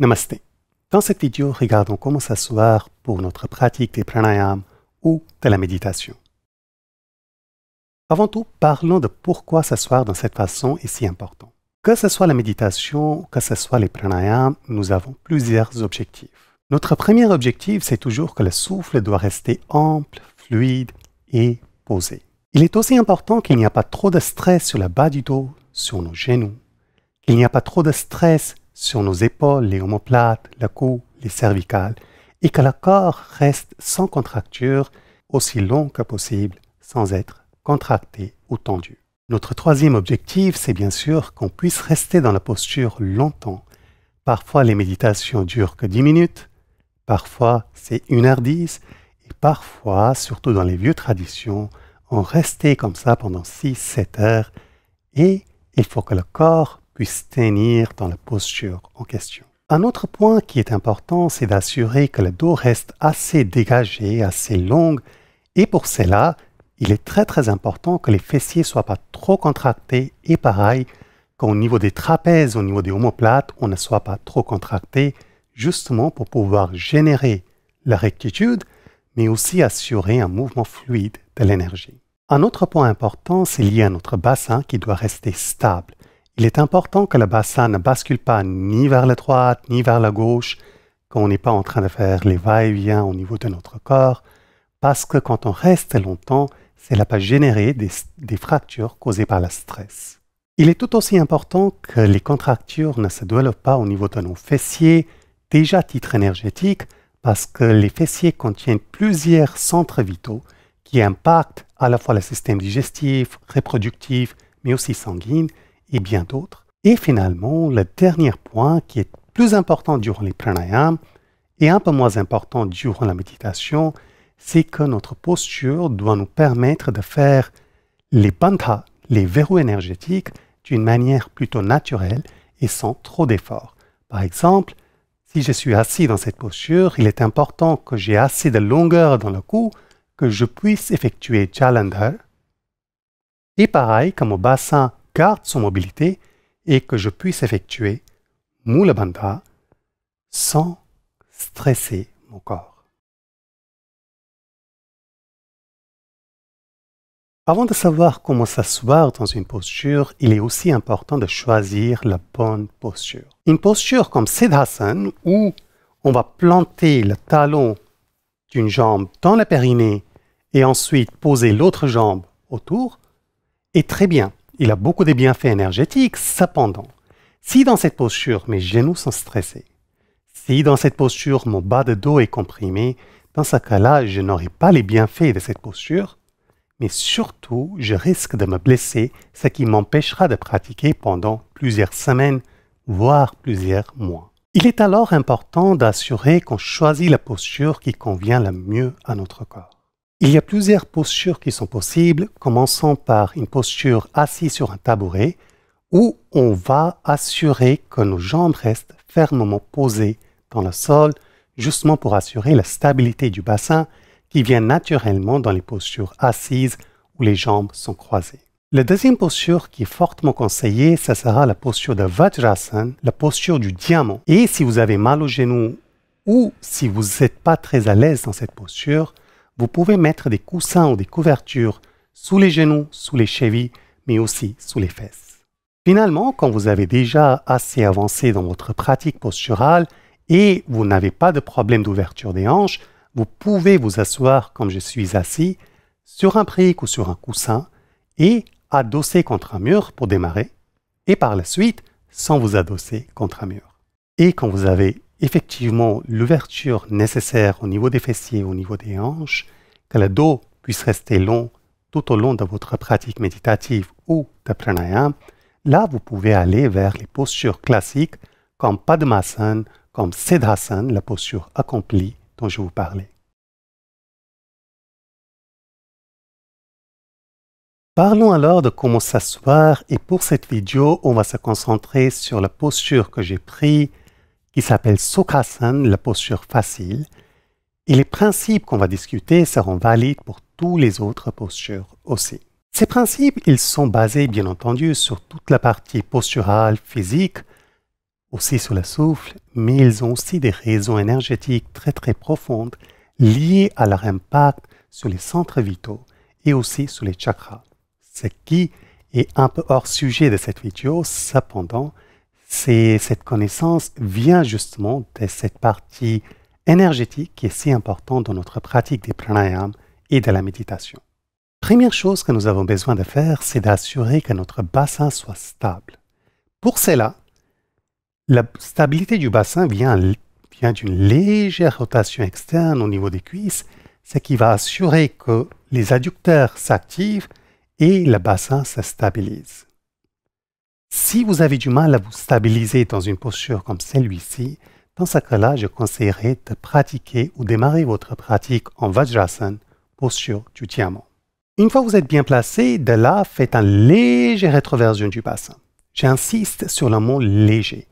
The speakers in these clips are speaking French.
Namaste. Dans cette vidéo, regardons comment s'asseoir pour notre pratique des pranayam ou de la méditation. Avant tout, parlons de pourquoi s'asseoir dans cette façon est si important. Que ce soit la méditation, ou que ce soit les pranayam, nous avons plusieurs objectifs. Notre premier objectif, c'est toujours que le souffle doit rester ample, fluide et posé. Il est aussi important qu'il n'y a pas trop de stress sur la bas du dos, sur nos genoux, qu'il n'y a pas trop de stress sur nos épaules, les omoplates, la cou, les cervicales, et que le corps reste sans contracture aussi long que possible, sans être contracté ou tendu. Notre troisième objectif, c'est bien sûr qu'on puisse rester dans la posture longtemps. Parfois, les méditations durent que 10 minutes, parfois c'est 1h10, et parfois, surtout dans les vieux traditions, on restait comme ça pendant 6-7 heures, et il faut que le corps puissent tenir dans la posture en question. Un autre point qui est important, c'est d'assurer que le dos reste assez dégagé, assez long, et pour cela, il est très très important que les fessiers ne soient pas trop contractés et pareil qu'au niveau des trapèzes, au niveau des omoplates, on ne soit pas trop contracté, justement pour pouvoir générer la rectitude, mais aussi assurer un mouvement fluide de l'énergie. Un autre point important, c'est lié à notre bassin qui doit rester stable. Il est important que la bassin ne bascule pas ni vers la droite ni vers la gauche quand on n'est pas en train de faire les va-et-vient au niveau de notre corps, parce que quand on reste longtemps, cela peut générer des, des fractures causées par le stress. Il est tout aussi important que les contractures ne se développent pas au niveau de nos fessiers, déjà à titre énergétique, parce que les fessiers contiennent plusieurs centres vitaux qui impactent à la fois le système digestif, reproductif, mais aussi sanguine, et bien d'autres. Et finalement, le dernier point qui est plus important durant les pranayam et un peu moins important durant la méditation, c'est que notre posture doit nous permettre de faire les bandhas, les verrous énergétiques, d'une manière plutôt naturelle et sans trop d'efforts. Par exemple, si je suis assis dans cette posture, il est important que j'ai assez de longueur dans le cou que je puisse effectuer challenge Et pareil, comme au bassin garde son mobilité et que je puisse effectuer Mula Bandha sans stresser mon corps. Avant de savoir comment s'asseoir dans une posture, il est aussi important de choisir la bonne posture. Une posture comme Siddhasana où on va planter le talon d'une jambe dans la périnée et ensuite poser l'autre jambe autour est très bien. Il a beaucoup de bienfaits énergétiques, cependant, si dans cette posture mes genoux sont stressés, si dans cette posture mon bas de dos est comprimé, dans ce cas-là, je n'aurai pas les bienfaits de cette posture, mais surtout, je risque de me blesser, ce qui m'empêchera de pratiquer pendant plusieurs semaines, voire plusieurs mois. Il est alors important d'assurer qu'on choisit la posture qui convient le mieux à notre corps. Il y a plusieurs postures qui sont possibles, commençant par une posture assise sur un tabouret où on va assurer que nos jambes restent fermement posées dans le sol, justement pour assurer la stabilité du bassin qui vient naturellement dans les postures assises où les jambes sont croisées. La deuxième posture qui est fortement conseillée, ce sera la posture de Vajrasan, la posture du diamant. Et si vous avez mal au genou ou si vous n'êtes pas très à l'aise dans cette posture, vous pouvez mettre des coussins ou des couvertures sous les genoux, sous les chevilles, mais aussi sous les fesses. Finalement, quand vous avez déjà assez avancé dans votre pratique posturale et vous n'avez pas de problème d'ouverture des hanches, vous pouvez vous asseoir comme je suis assis sur un brique ou sur un coussin et adosser contre un mur pour démarrer et par la suite sans vous adosser contre un mur. Et quand vous avez effectivement l'ouverture nécessaire au niveau des fessiers, au niveau des hanches, que le dos puisse rester long tout au long de votre pratique méditative ou de pranayama, là vous pouvez aller vers les postures classiques comme Padmasana, comme Siddhasana, la posture accomplie dont je vous parlais. Parlons alors de comment s'asseoir et pour cette vidéo, on va se concentrer sur la posture que j'ai prise qui s'appelle Sukhasana, la posture facile, et les principes qu'on va discuter seront valides pour toutes les autres postures aussi. Ces principes, ils sont basés bien entendu sur toute la partie posturale, physique, aussi sur le souffle, mais ils ont aussi des raisons énergétiques très très profondes liées à leur impact sur les centres vitaux et aussi sur les chakras. Ce qui est un peu hors sujet de cette vidéo, cependant, cette connaissance vient justement de cette partie énergétique qui est si importante dans notre pratique des pranayama et de la méditation. Première chose que nous avons besoin de faire, c'est d'assurer que notre bassin soit stable. Pour cela, la stabilité du bassin vient d'une légère rotation externe au niveau des cuisses, ce qui va assurer que les adducteurs s'activent et le bassin se stabilise. Si vous avez du mal à vous stabiliser dans une posture comme celle ci dans ce cas-là, je conseillerais de pratiquer ou démarrer votre pratique en Vajrasana, posture du diamant. Une fois que vous êtes bien placé, de là, faites un léger rétroversion du bassin. J'insiste sur le mot léger.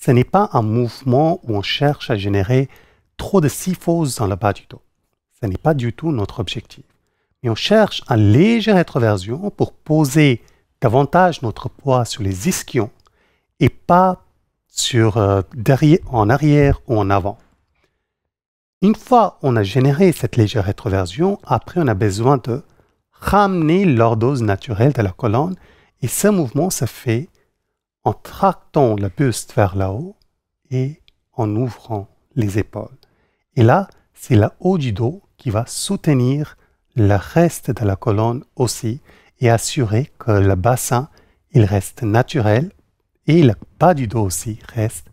Ce n'est pas un mouvement où on cherche à générer trop de syphose dans le bas du dos. Ce n'est pas du tout notre objectif. Mais on cherche un léger rétroversion pour poser notre poids sur les ischions et pas sur euh, derrière, en arrière ou en avant. Une fois on a généré cette légère rétroversion, après on a besoin de ramener l'ordose naturelle de la colonne et ce mouvement se fait en tractant la buste vers le haut et en ouvrant les épaules. Et là, c'est la haut du dos qui va soutenir le reste de la colonne aussi et assurer que le bassin, il reste naturel et le bas du dos aussi reste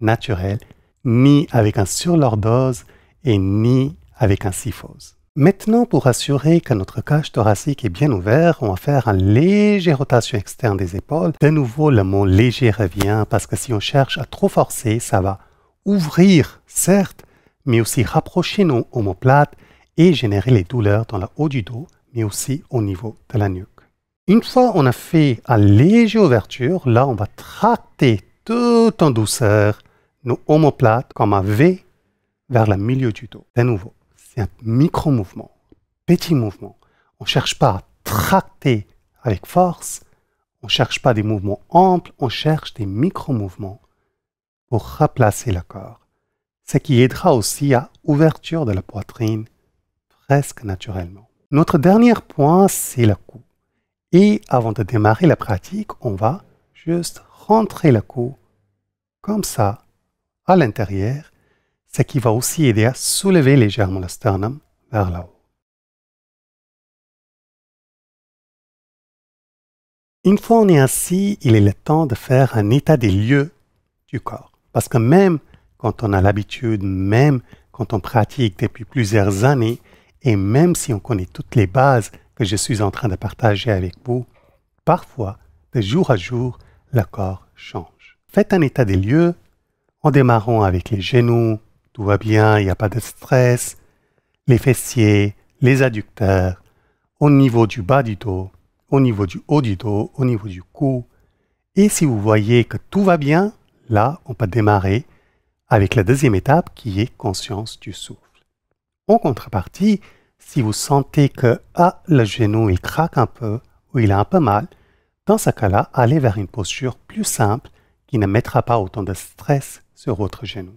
naturel, ni avec un surlordose et ni avec un syphose. Maintenant, pour assurer que notre cage thoracique est bien ouverte, on va faire un léger rotation externe des épaules. De nouveau, le mot léger revient parce que si on cherche à trop forcer, ça va ouvrir, certes, mais aussi rapprocher nos omoplates et générer les douleurs dans le haut du dos mais aussi au niveau de la nuque. Une fois on a fait une léger ouverture, là on va tracter tout en douceur nos omoplates comme un V vers le milieu du dos. De nouveau, c'est un micro-mouvement, petit mouvement. On ne cherche pas à tracter avec force, on ne cherche pas des mouvements amples, on cherche des micro-mouvements pour replacer le corps. Ce qui aidera aussi à ouverture de la poitrine presque naturellement. Notre dernier point, c'est la coupe. Et avant de démarrer la pratique, on va juste rentrer la coupe comme ça à l'intérieur, ce qui va aussi aider à soulever légèrement le sternum vers là-haut. Une fois on est ainsi, il est le temps de faire un état des lieux du corps. Parce que même quand on a l'habitude, même quand on pratique depuis plusieurs années, et même si on connaît toutes les bases que je suis en train de partager avec vous, parfois, de jour à jour, le corps change. Faites un état des lieux en démarrant avec les genoux, tout va bien, il n'y a pas de stress, les fessiers, les adducteurs, au niveau du bas du dos, au niveau du haut du dos, au niveau du cou. Et si vous voyez que tout va bien, là, on peut démarrer avec la deuxième étape qui est conscience du souffle. En contrepartie, si vous sentez que ah, le genou il craque un peu ou il a un peu mal, dans ce cas-là, allez vers une posture plus simple qui ne mettra pas autant de stress sur votre genou.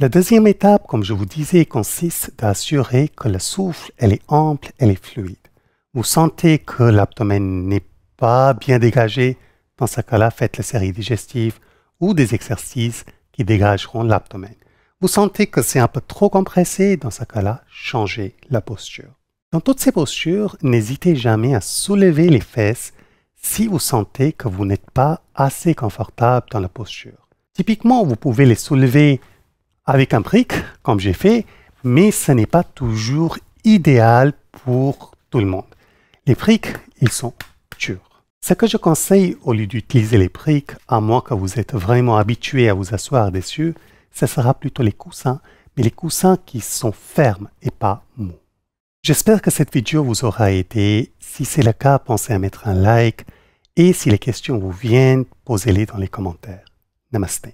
La deuxième étape, comme je vous disais, consiste à assurer que le souffle elle est ample, elle est fluide. Vous sentez que l'abdomen n'est pas bien dégagé, dans ce cas-là, faites la série digestive ou des exercices qui dégageront l'abdomen vous sentez que c'est un peu trop compressé, dans ce cas-là, changez la posture. Dans toutes ces postures, n'hésitez jamais à soulever les fesses si vous sentez que vous n'êtes pas assez confortable dans la posture. Typiquement, vous pouvez les soulever avec un brick, comme j'ai fait, mais ce n'est pas toujours idéal pour tout le monde. Les bricks, ils sont durs. Ce que je conseille au lieu d'utiliser les bricks, à moins que vous êtes vraiment habitué à vous asseoir dessus, ce sera plutôt les coussins, mais les coussins qui sont fermes et pas mous. J'espère que cette vidéo vous aura aidé. Si c'est le cas, pensez à mettre un like et si les questions vous viennent, posez-les dans les commentaires. Namaste.